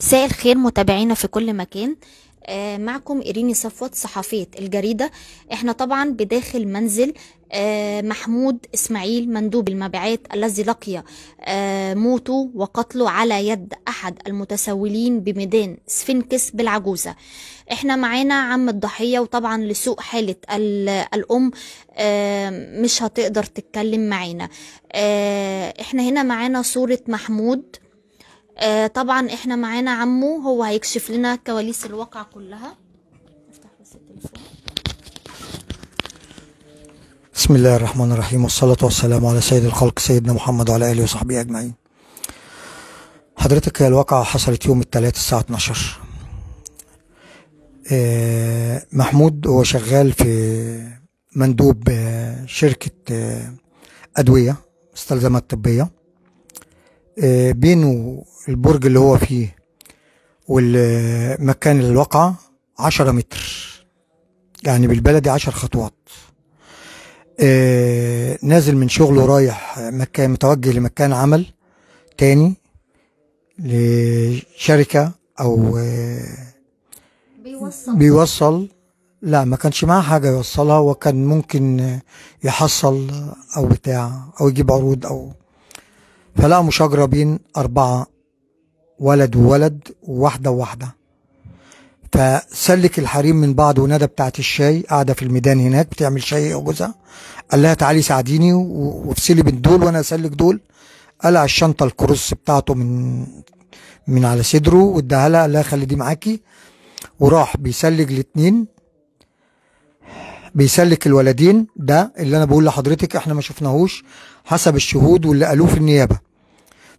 مساء الخير متابعينا في كل مكان آه معكم إيريني صفوت صحفية الجريدة احنا طبعا بداخل منزل آه محمود إسماعيل مندوب المبيعات الذي لقي آه موته وقتله على يد أحد المتسولين بميدان سفنكس بالعجوزة احنا معانا عم الضحية وطبعا لسوء حالة الأم آه، مش هتقدر تتكلم معانا آه، احنا هنا معانا صورة محمود آه طبعا احنا معانا عمو هو هيكشف لنا كواليس الواقع كلها افتح بس التليفون بسم الله الرحمن الرحيم والصلاة والسلام على سيد الخلق سيدنا محمد وعلى آله وصحبه أجمعين حضرتك الواقعة حصلت يوم الثلاث الساعة 12 آه، محمود هو شغال في مندوب آه، شركة آه، أدوية مستلزمات طبية آه، بينه البرج اللي هو فيه والمكان الواقعة عشرة متر يعني بالبلدي عشر خطوات آه، نازل من شغله رايح مكان متوجه لمكان عمل تاني لشركة أو آه، بيوصل بيوصل لا ما كانش معاه حاجة يوصلها وكان ممكن يحصل أو بتاع أو يجيب عروض أو فلقى مشاجرة بين أربعة ولد وولد وواحدة وواحدة فسلك الحريم من بعض ونادى بتاعت الشاي قاعدة في الميدان هناك بتعمل شاي وجوزها قال لها تعالي ساعديني وافصلي بين دول وأنا أسلك دول قلع الشنطة الكروس بتاعته من من على صدره واداها لها قال لها خلي دي معاكي وراح بيسلك الاتنين بيسلك الولدين ده اللي انا بقول لحضرتك احنا ما شفناهوش حسب الشهود واللي قالوه في النيابه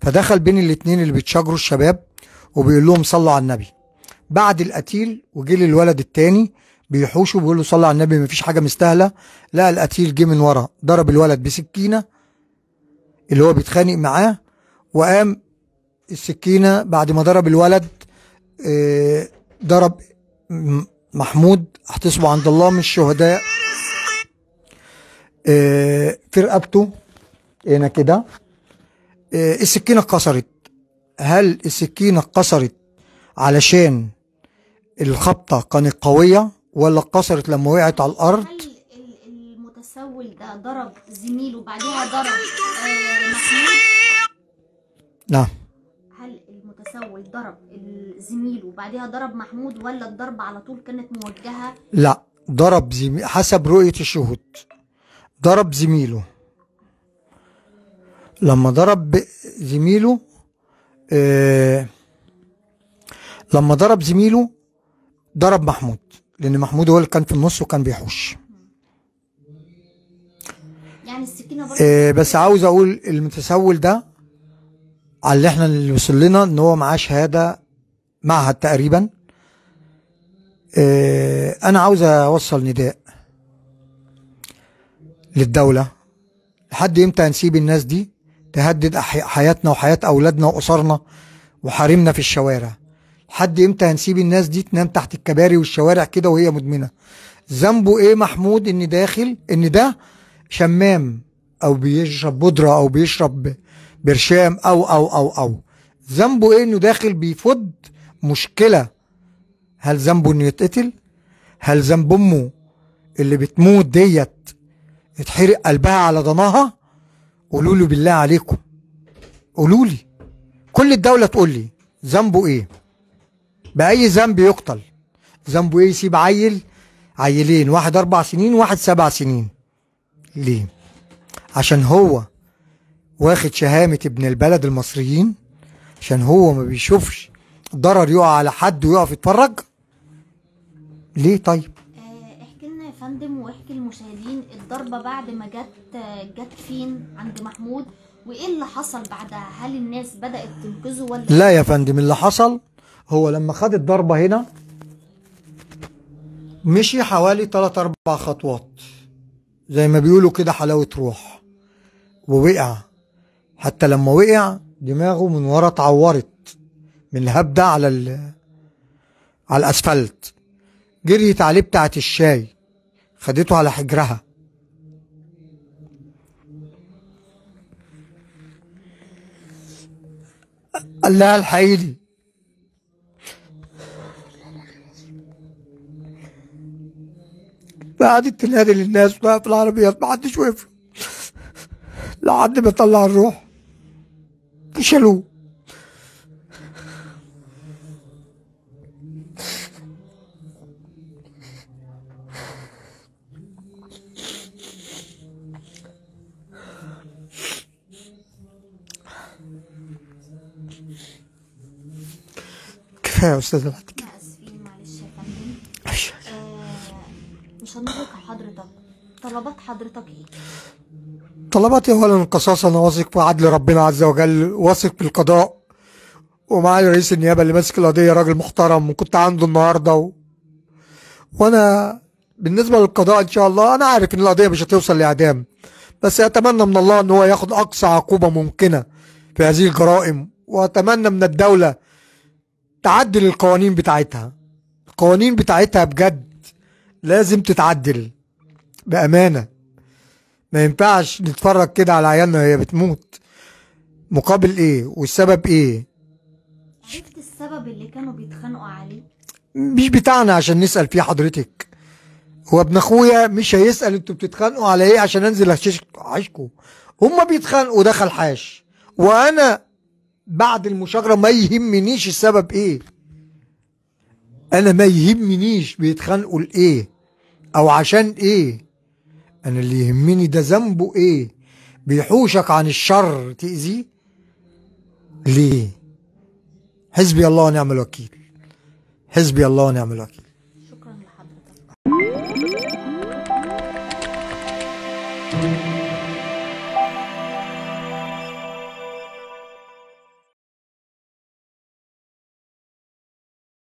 فدخل بين الاتنين اللي بيتشاجروا الشباب وبيقول لهم صلوا على النبي بعد القتيل وجه للولد التاني بيحوشه بيقول له صلى على النبي مفيش حاجه مستاهله لا القتيل جه من ورا ضرب الولد بسكينه اللي هو بيتخانق معاه وقام السكينه بعد ما ضرب الولد آه، ضرب محمود احتسبه عند الله من الشهداء آه، في رقبته هنا كده آه، السكينة اتكسرت هل السكينة اتكسرت علشان الخبطة كانت قوية ولا اتكسرت لما وقعت على الأرض المتسول ده ضرب زميله بعدها ضرب آه، محمود نعم هل المتسول ضرب زميله وبعدها ضرب محمود ولا الضربة على طول كانت موجهة لا ضرب زميله حسب رؤية الشهود ضرب زميله لما ضرب زميله آه، لما ضرب زميله ضرب محمود لان محمود هو اللي كان في النص وكان بيحوش يعني السكينه آه، بس عاوز اقول المتسول ده على اللي احنا اللي وصل لنا ان هو معاه شهاده معهد تقريبا آه، انا عاوز اوصل نداء للدوله لحد امتى هنسيب الناس دي تهدد حياتنا وحياة أولادنا وأسرنا وحريمنا في الشوارع لحد امتى هنسيب الناس دي تنام تحت الكباري والشوارع كده وهي مدمنة ذنبه ايه محمود ان داخل ان ده شمام او بيشرب بودرة او بيشرب برشام او او او او ذنبه ايه انه داخل بيفد مشكلة هل ذنبه انه يتقتل هل ذنب امه اللي بتموت ديت يتحرق قلبها على ضناها قولوا لي بالله عليكم قولوا لي كل الدولة تقول لي ذنبه ايه بأي ذنب يقتل ذنبه ايه يسيب عيل عيلين واحد اربع سنين واحد سبع سنين ليه عشان هو واخد شهامة ابن البلد المصريين عشان هو ما بيشوفش ضرر يقع على حد ويقف يتفرج ليه طيب فندم واحكي للمشاهدين الضربه بعد ما جت جت فين عند محمود وايه اللي حصل بعدها هل الناس بدات تنقذه ولا لا يا فندم اللي حصل هو لما خد الضربه هنا مشي حوالي 3 4 خطوات زي ما بيقولوا كده حلاوه روح ووقع حتى لما وقع دماغه من ورا اتعورت من الهبده على على الاسفلت جريت عليه بتاعه الشاي خدته على حجرها قال لها الحقيقي قعدت تنادي للناس وتقف في العربيات محدش وقف لحد ما طلع الروح شالوه كفايه يا استاذه بعد كده اسفين معلش يا فندم آه، مش هنطلق حضرتك طلبات حضرتك ايه؟ طلباتي اولا القصاص انا واثق في عدل ربنا عز وجل واثق بالقضاء ومعالي رئيس النيابه اللي ماسك القضيه راجل محترم وكنت عنده النهارده و... وانا بالنسبه للقضاء ان شاء الله انا عارف ان القضيه مش هتوصل لاعدام بس اتمنى من الله ان هو ياخد اقصى عقوبه ممكنه في هذه الجرائم واتمنى من الدوله تعدل القوانين بتاعتها القوانين بتاعتها بجد لازم تتعدل بأمانة ما ينفعش نتفرج كده على عيالنا وهي بتموت مقابل ايه والسبب ايه عرفت السبب اللي كانوا بيتخانقوا عليه مش بتاعنا عشان نسأل فيه حضرتك هو ابن اخويا مش هيسأل انتوا بتتخانقوا على ايه عشان انزل اشيشكوا هما بيتخانقوا دخل حاش وانا بعد المشاجره ما يهمنيش السبب ايه انا ما يهمنيش بيتخانقوا لايه او عشان ايه انا اللي يهمني ده ذنبه ايه بيحوشك عن الشر تاذيه ليه حزبي الله ونعم الوكيل حزبي الله ونعم الوكيل